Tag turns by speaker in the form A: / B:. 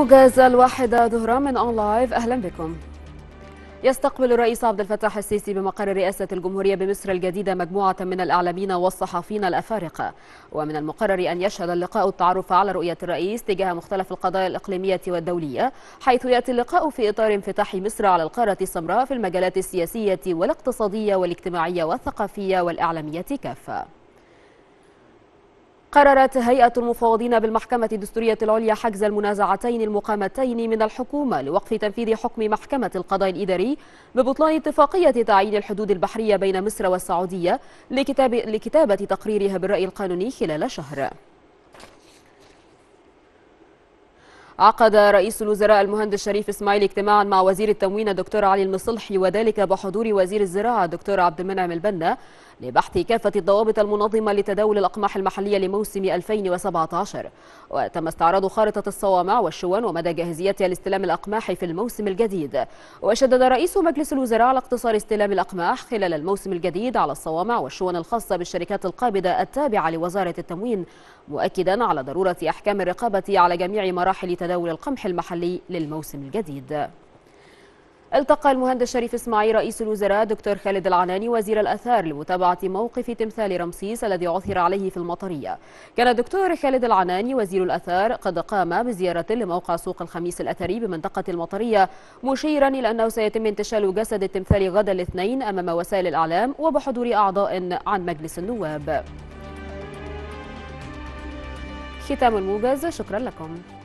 A: موجز الواحدة ظهرا من أون لايف أهلا بكم يستقبل الرئيس عبد الفتاح السيسي بمقر رئاسة الجمهورية بمصر الجديدة مجموعة من الإعلاميين والصحفيين الأفارقة ومن المقرر أن يشهد اللقاء التعرف على رؤية الرئيس تجاه مختلف القضايا الإقليمية والدولية حيث يأتي اللقاء في إطار انفتاح مصر على القارة السمراء في المجالات السياسية والاقتصادية والاجتماعية والثقافية والإعلامية كافة قررت هيئة المفاوضين بالمحكمة الدستورية العليا حجز المنازعتين المقامتين من الحكومة لوقف تنفيذ حكم محكمة القضاء الإداري ببطلان اتفاقية تعيين الحدود البحرية بين مصر والسعودية لكتاب لكتابة تقريرها بالرأي القانوني خلال شهر عقد رئيس الوزراء المهندس شريف اسماعيل اجتماعا مع وزير التموين الدكتور علي المصلحي وذلك بحضور وزير الزراعة الدكتور عبد المنعم البنا لبحث كافة الضوابط المنظمة لتداول الأقماح المحلية لموسم 2017 وتم استعراض خارطة الصوامع والشوان ومدى جاهزيتها لاستلام الأقماح في الموسم الجديد وشدد رئيس مجلس الوزراء على اقتصار استلام الأقماح خلال الموسم الجديد على الصوامع والشوان الخاصة بالشركات القابضة التابعة لوزارة التموين مؤكدا على ضرورة أحكام الرقابة على جميع مراحل تداول القمح المحلي للموسم الجديد التقى المهندس شريف اسماعيل رئيس الوزراء دكتور خالد العناني وزير الأثار لمتابعة موقف تمثال رمسيس الذي عثر عليه في المطرية كان دكتور خالد العناني وزير الأثار قد قام بزيارة لموقع سوق الخميس الأثري بمنطقة المطرية مشيرا إلى أنه سيتم انتشال جسد التمثال غدا الاثنين أمام وسائل الإعلام وبحضور أعضاء عن مجلس النواب ختام الموجز شكرا لكم